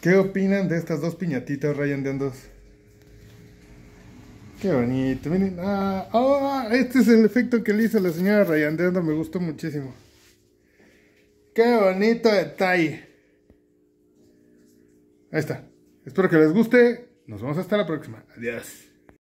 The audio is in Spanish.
¿Qué opinan de estas dos piñatitas Ryan de Qué bonito, miren. Ah, ah, este es el efecto que le hizo la señora Ryan de me gustó muchísimo. Qué bonito detalle. Ahí está. Espero que les guste. Nos vemos hasta la próxima. Adiós.